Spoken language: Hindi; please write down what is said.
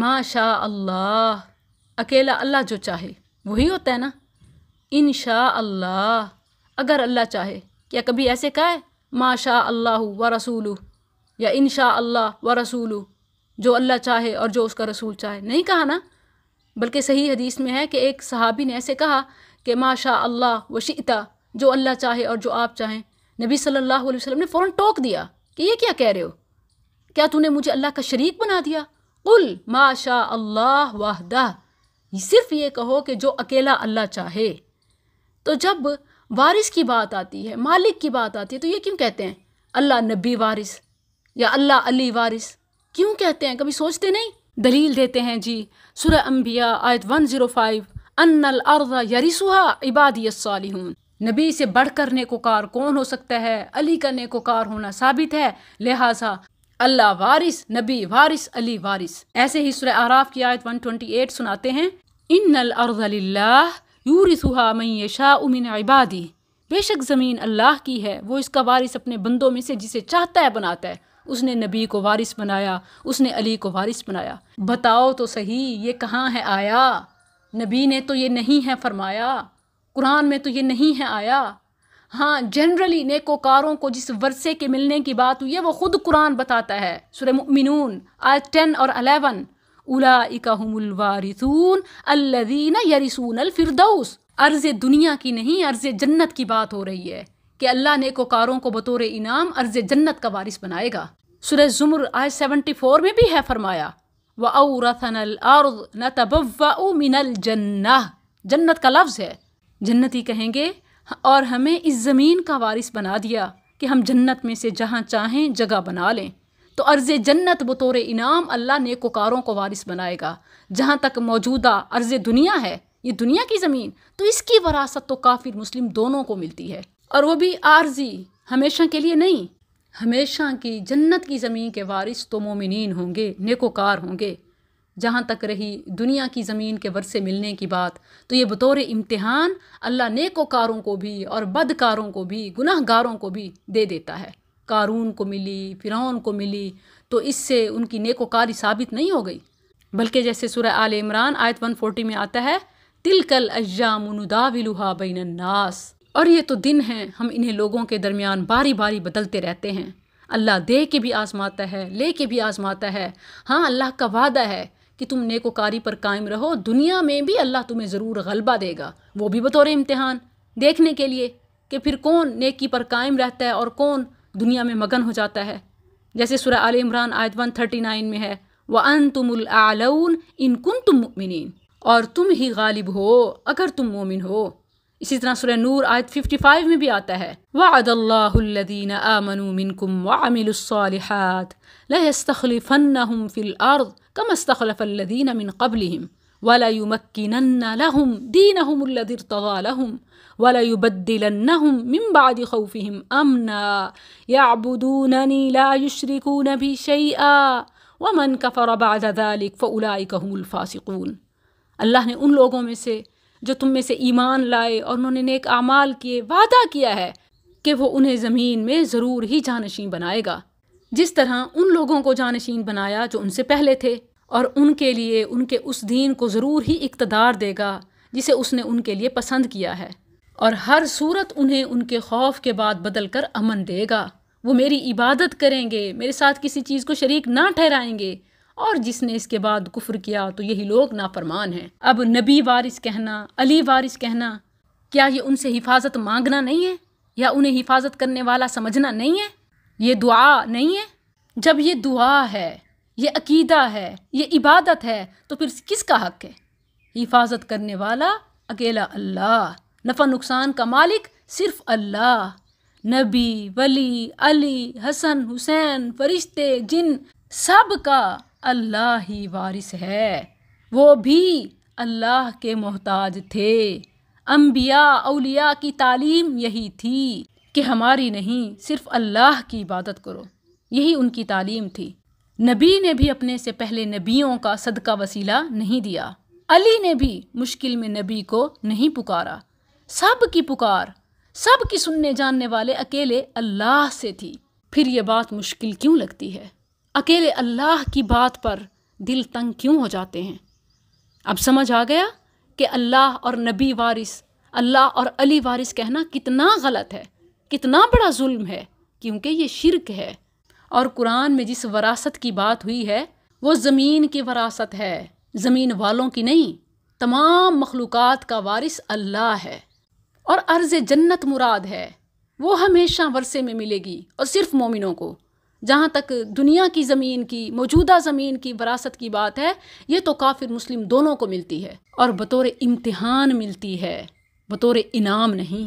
माशा अल्लाह अकेला अल्लाह जो चाहे वही होता है ना इन अल्लाह अगर अल्लाह चाहे क्या कभी ऐसे कहा है माशा अल्लाह व रसूल या इन अल्लाह व रसूल जो अल्लाह चाहे और जो उसका रसूल चाहे नहीं कहा ना बल्कि सही हदीस में है कि एक सहाबी ने ऐसे कहा कि माशा अल्लाह शिता जो अल्लाह चाहे और जो आप चाहें नबी सल्लल्लाहु अलैहि वसल्लम ने फ़ौर टोक दिया कि ये क्या कह रहे हो क्या तूने मुझे अल्लाह का शरीक बना दिया कुल माशा अल्लाह वाहदा सिर्फ ये कहो कि जो अकेला अल्लाह चाहे तो जब वारिस की बात आती है मालिक की बात आती है तो ये क्यों कहते हैं अल्लाह नबी वारिस या अल्लाह अली वारिस क्यों कहते हैं कभी सोचते नहीं दलील देते हैं जी सुर अम्बिया आयत वन ज़ीरो फाइव अनल अर्जा यरिसुहा नबी से बढ़कर नेकोकार कौन हो सकता है अली का नेकोकार होना साबित है लिहाजा अल्लाह वारिस नबी वारिस अली वारिस ऐसे ही सुर आराफ की आयत 128 सुनाते हैं इन यूरिसुहा मैं यशा उमिन इबादी बेशक ज़मीन अल्लाह की है वो इसका वारिस अपने बंदों में से जिसे चाहता है बनाता है उसने नबी को वारिस बनाया उसने अली को वारिस बनाया बताओ तो सही ये कहाँ है आया नबी ने तो ये नहीं है फरमाया कुरान में तो ये नहीं है आया हाँ जनरली नेकोकारों को जिस वर्षे के मिलने की बात हुई है वो ख़ुद कुरान बताता है सुर मिनून आज टेन और अलेवन उलाइकाहमुलवारिसून अल्लदीन यरिसून अलफिरदौस अर्ज़ दुनिया की नहीं अर्ज़ जन्नत की बात हो रही है कि अल्लाह नेकोकारों को बतौर इनाम अर्ज़ जन्नत का वारिस बनाएगा सुरह जुमर आज सेवेंटी फोर में भी है फरमाया व जन्ना जन्नत का लफ्ज़ है जन्नती कहेंगे और हमें इस ज़मीन का वारिस बना दिया कि हम जन्नत में से जहाँ चाहें जगह बना लें तो अर्ज़ जन्नत बतौर इनाम अल्लाह नेकोकारों को वारिस बनाएगा जहाँ तक मौजूदा अर्ज़ दुनिया है ये दुनिया की ज़मीन तो इसकी वरासत तो काफिर मुस्लिम दोनों को मिलती है और वो भी आर्जी हमेशा के लिए नहीं हमेशा की जन्नत की ज़मीन के वारिस तो मोमिन होंगे नेकोकार होंगे जहाँ तक रही दुनिया की ज़मीन के वर्षे मिलने की बात तो ये बतौर इम्तहान अल्लाह नेकोकारों को भी और बदकारों को भी गुनाहगारों को भी दे देता है कारून को मिली फ़िरौन को मिली तो इससे उनकी नेकोकारी साबित नहीं हो गई बल्कि जैसे सुरह आल इमरान आयत 140 में आता है तिलकल अजामदाविलुहा नास और ये तो दिन हैं हम इन्हें लोगों के दरमियान बारी बारी बदलते रहते हैं अल्लाह दे के भी आजमाता है ले के भी आजमाता है हाँ अल्लाह का वादा है कि तुम नेकोकारी पर कायम रहो दुनिया में भी अल्लाह तुम्हें ज़रूर गलबा देगा वो भी बतौर इम्तहान देखने के लिए कि फिर कौन नेकी पर कायम रहता है और कौन दुनिया में मगन हो जाता है जैसे सुरह आल इमरान आयत वन थर्टी नाइन में है व अन तुमलाउन इन कुन तुम मुमिन और तुम ही गालिब हो अगर तुम मोमिन हो इसी तरह सुरह नूर आयत 55 में भी आता है वाद अल्लादीन आमनु मिनकुम वामिलसालहत लस्तखलिफ़न्नहुम फ़िल अर्द कम अस्तखलफ़ल्लदीन मिन कबलहम वला युमक्किनन्न लहुम दीनहुम الذي ارتضى لهم ولا يبدلنهم من بعد خوفهم أمنا يعبدونني لا يشركون بي شيئا ومن كفر بعد ذلك فأولئك هم الفاسقون अल्लाह ने उन लोगों में से जो तुम में से ईमान लाए और उन्होंने नेक आमाल किए वादा किया है कि वो उन्हें ज़मीन में ज़रूर ही जानशीन बनाएगा जिस तरह उन लोगों को जानशीन बनाया जो उनसे पहले थे और उनके लिए उनके उस दीन को ज़रूर ही इकतदार देगा जिसे उसने उनके लिए पसंद किया है और हर सूरत उन्हें उनके खौफ के बाद बदल कर अमन देगा वो मेरी इबादत करेंगे मेरे साथ किसी चीज़ को शरीक ना ठहराएंगे और जिसने इसके बाद कुफर किया तो यही लोग नाफरमान हैं अब नबी वारिस कहना अली वारिस कहना क्या ये उनसे हिफाजत मांगना नहीं है या उन्हें हिफाजत करने वाला समझना नहीं है ये दुआ नहीं है जब ये दुआ है ये अकीदा है ये इबादत है तो फिर किसका हक है हिफाजत करने वाला अकेला अल्लाह नफ़ा नुकसान का मालिक सिर्फ अल्लाह नबी वली अली हसन हुसैन फरिश्ते जिन सब का अल्लाह ही वारिस है वो भी अल्लाह के मोहताज थे अम्बिया अलिया की तालीम यही थी कि हमारी नहीं सिर्फ अल्लाह की इबादत करो यही उनकी तालीम थी नबी ने भी अपने से पहले नबियों का सदका वसीला नहीं दिया अली ने भी मुश्किल में नबी को नहीं पुकारा सब की पुकार सब की सुनने जानने वाले अकेले अल्लाह से थी फिर ये बात मुश्किल क्यों लगती है अकेले अल्लाह की बात पर दिल तंग क्यों हो जाते हैं अब समझ आ गया कि अल्लाह और नबी वारिस अल्लाह और अली वारिस कहना कितना गलत है कितना बड़ा जुल्म है क्योंकि ये शिरक है और कुरान में जिस वरासत की बात हुई है वो ज़मीन की वरासत है ज़मीन वालों की नहीं तमाम मखलूक़ का वारिस अल्लाह है और अर्ज़ जन्नत मुराद है वो हमेशा वर्षे में मिलेगी और सिर्फ़ मोमिनों को जहाँ तक दुनिया की ज़मीन की मौजूदा ज़मीन की वरासत की बात है ये तो काफिर मुस्लिम दोनों को मिलती है और बतौर इम्तहान मिलती है बतौर इनाम नहीं